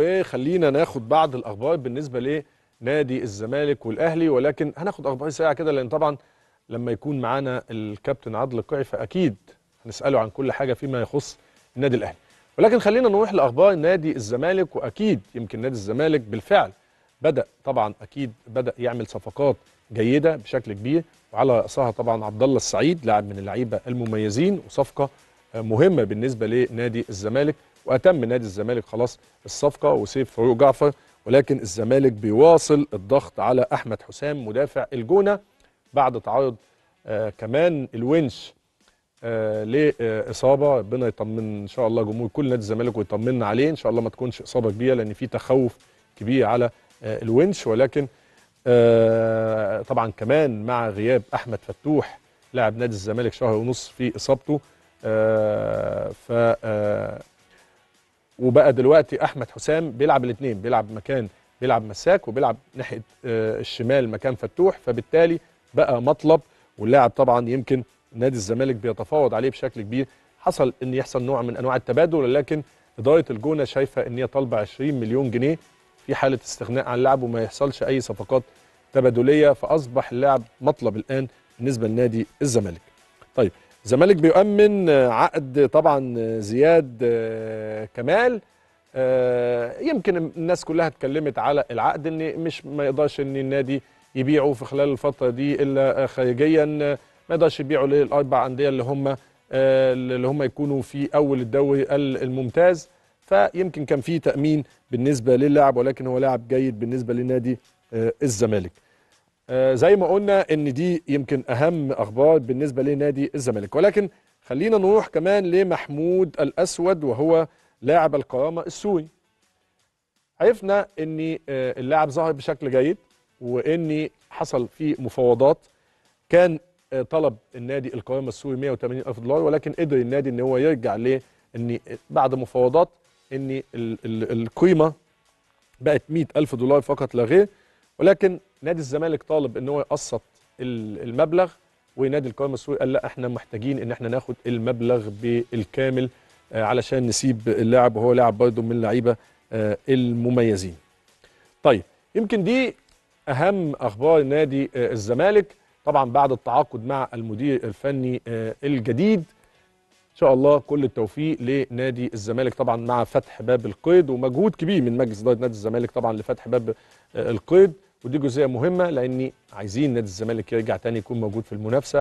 وخلينا ناخد بعض الاخبار بالنسبه لنادي الزمالك والاهلي ولكن هناخد اخبار سريعه كده لان طبعا لما يكون معانا الكابتن عادل القيعي فاكيد هنساله عن كل حاجه فيما يخص النادي الاهلي ولكن خلينا نروح لاخبار نادي الزمالك واكيد يمكن نادي الزمالك بالفعل بدا طبعا اكيد بدا يعمل صفقات جيده بشكل كبير وعلى راسها طبعا عبد الله السعيد لاعب من اللعيبه المميزين وصفقه مهمه بالنسبه لنادي الزمالك واتم نادي الزمالك خلاص الصفقه وسيف فاروق جعفر ولكن الزمالك بيواصل الضغط على احمد حسام مدافع الجونه بعد تعرض آه كمان الونش آه لاصابه آه ربنا يطمن ان شاء الله جمهور كل نادي الزمالك ويطمنا عليه ان شاء الله ما تكونش اصابه كبيره لان في تخوف كبير على آه الونش ولكن آه طبعا كمان مع غياب احمد فتوح لاعب نادي الزمالك شهر ونص في اصابته آه ف آه وبقى دلوقتي احمد حسام بيلعب الاثنين بيلعب مكان بيلعب مساك وبيلعب ناحيه آه، الشمال مكان فتوح فبالتالي بقى مطلب واللاعب طبعا يمكن نادي الزمالك بيتفاوض عليه بشكل كبير حصل ان يحصل نوع من انواع التبادل ولكن اداره الجونه شايفه ان هي طالبه 20 مليون جنيه في حاله استغناء عن اللاعب وما يحصلش اي صفقات تبادليه فاصبح اللاعب مطلب الان بالنسبه لنادي الزمالك. طيب الزمالك بيؤمن عقد طبعا زياد آه، كمال آه، يمكن الناس كلها اتكلمت على العقد ان مش ما يقدرش ان النادي يبيعه في خلال الفتره دي الا خارجيا ما يقدرش يبيعه للاربع انديه اللي هم آه، اللي هم يكونوا في اول الدوري الممتاز فيمكن كان في تامين بالنسبه للاعب ولكن هو لاعب جيد بالنسبه لنادي الزمالك آه، زي ما قلنا ان دي يمكن اهم اخبار بالنسبه لنادي الزمالك ولكن خلينا نروح كمان لمحمود الاسود وهو لاعب الكرامه السوري عرفنا ان آه، اللاعب ظهر بشكل جيد وان حصل في مفاوضات كان آه، طلب النادي الكرامه السوري 180 الف دولار ولكن قدر النادي ان هو يرجع ليه ان بعد مفاوضات ان القيمه بقت 100 الف دولار فقط لا غير ولكن نادي الزمالك طالب ان هو يقسط المبلغ ونادي القوام السوري قال لا احنا محتاجين ان احنا ناخد المبلغ بالكامل آه، علشان نسيب اللاعب وهو لاعب برضه من اللعيبه آه، المميزين. طيب يمكن دي اهم اخبار نادي آه، الزمالك طبعا بعد التعاقد مع المدير الفني الجديد ان شاء الله كل التوفيق لنادي الزمالك طبعا مع فتح باب القيد ومجهود كبير من مجلس اداره نادي الزمالك طبعا لفتح باب القيد ودي جزئيه مهمه لان عايزين نادي الزمالك يرجع تاني يكون موجود في المنافسه